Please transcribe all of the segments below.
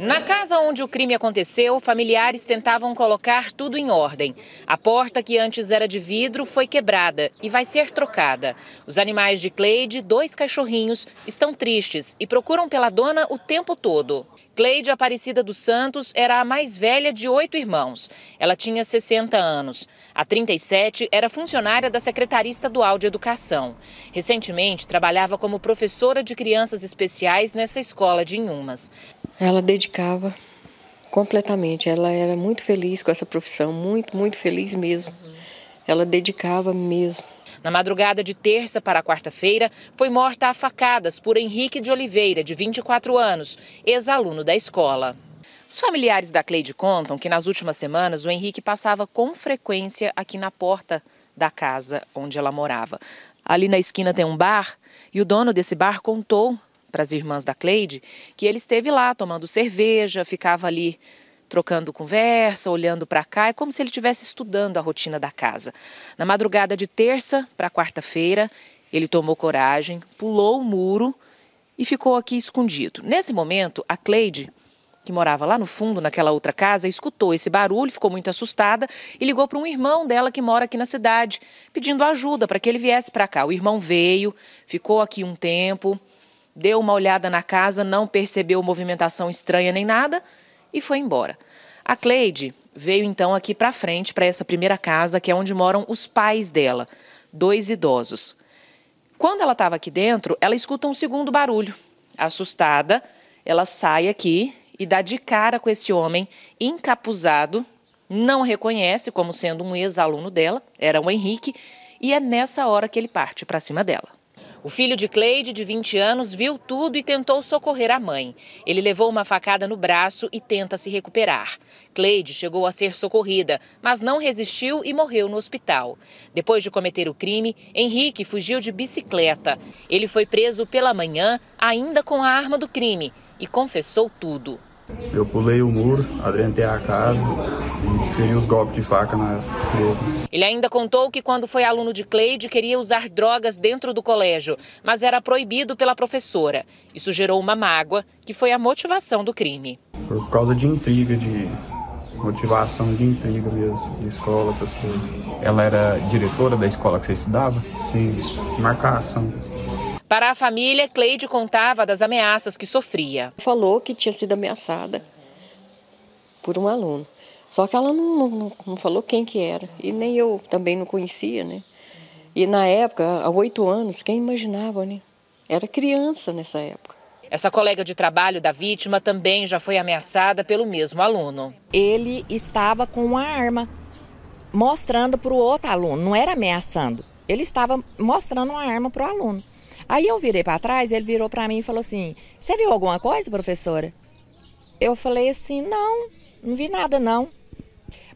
Na casa onde o crime aconteceu, familiares tentavam colocar tudo em ordem. A porta, que antes era de vidro, foi quebrada e vai ser trocada. Os animais de Cleide, dois cachorrinhos, estão tristes e procuram pela dona o tempo todo. Cleide Aparecida dos Santos era a mais velha de oito irmãos. Ela tinha 60 anos. A 37 era funcionária da Secretaria Estadual de Educação. Recentemente, trabalhava como professora de crianças especiais nessa escola de Inhumas. Ela dedicava completamente. Ela era muito feliz com essa profissão, muito, muito feliz mesmo. Ela dedicava mesmo. Na madrugada de terça para quarta-feira, foi morta a facadas por Henrique de Oliveira, de 24 anos, ex-aluno da escola. Os familiares da Cleide contam que nas últimas semanas o Henrique passava com frequência aqui na porta da casa onde ela morava. Ali na esquina tem um bar e o dono desse bar contou para as irmãs da Cleide que ele esteve lá tomando cerveja, ficava ali trocando conversa, olhando para cá, é como se ele estivesse estudando a rotina da casa. Na madrugada de terça para quarta-feira, ele tomou coragem, pulou o muro e ficou aqui escondido. Nesse momento, a Cleide, que morava lá no fundo, naquela outra casa, escutou esse barulho, ficou muito assustada e ligou para um irmão dela que mora aqui na cidade, pedindo ajuda para que ele viesse para cá. O irmão veio, ficou aqui um tempo, deu uma olhada na casa, não percebeu movimentação estranha nem nada e foi embora. A Cleide veio então aqui para frente, para essa primeira casa, que é onde moram os pais dela, dois idosos. Quando ela estava aqui dentro, ela escuta um segundo barulho. Assustada, ela sai aqui e dá de cara com esse homem encapuzado, não reconhece como sendo um ex-aluno dela, era o Henrique, e é nessa hora que ele parte para cima dela. O filho de Cleide, de 20 anos, viu tudo e tentou socorrer a mãe. Ele levou uma facada no braço e tenta se recuperar. Cleide chegou a ser socorrida, mas não resistiu e morreu no hospital. Depois de cometer o crime, Henrique fugiu de bicicleta. Ele foi preso pela manhã, ainda com a arma do crime, e confessou tudo. Eu pulei o muro, adriantei a casa e desferi os golpes de faca na presa. Ele ainda contou que quando foi aluno de Cleide queria usar drogas dentro do colégio, mas era proibido pela professora. Isso gerou uma mágoa, que foi a motivação do crime. Por causa de intriga, de motivação de intriga mesmo, de escola, essas coisas. Ela era diretora da escola que você estudava? Sim, marcação. Para a família, Cleide contava das ameaças que sofria. Falou que tinha sido ameaçada por um aluno. Só que ela não, não, não falou quem que era. E nem eu também não conhecia, né? E na época, há oito anos, quem imaginava, né? Era criança nessa época. Essa colega de trabalho da vítima também já foi ameaçada pelo mesmo aluno. Ele estava com uma arma, mostrando para o outro aluno, não era ameaçando. Ele estava mostrando uma arma para o aluno. Aí eu virei para trás, ele virou para mim e falou assim: Você viu alguma coisa, professora? Eu falei assim: Não, não vi nada não.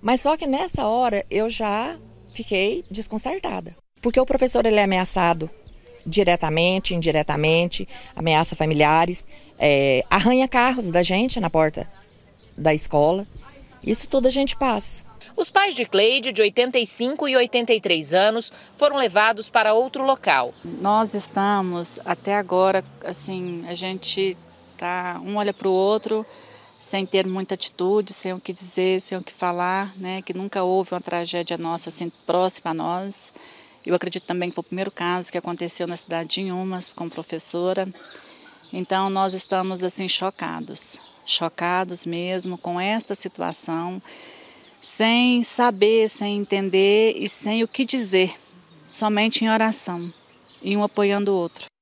Mas só que nessa hora eu já fiquei desconcertada, porque o professor ele é ameaçado diretamente, indiretamente, ameaça familiares, é, arranha carros da gente na porta da escola. Isso tudo a gente passa. Os pais de Cleide, de 85 e 83 anos, foram levados para outro local. Nós estamos, até agora, assim, a gente tá um olha para o outro, sem ter muita atitude, sem o que dizer, sem o que falar, né? Que nunca houve uma tragédia nossa assim próxima a nós. Eu acredito também que foi o primeiro caso que aconteceu na cidade de Inhumas com professora. Então nós estamos assim chocados, chocados mesmo com esta situação sem saber, sem entender e sem o que dizer, somente em oração e um apoiando o outro.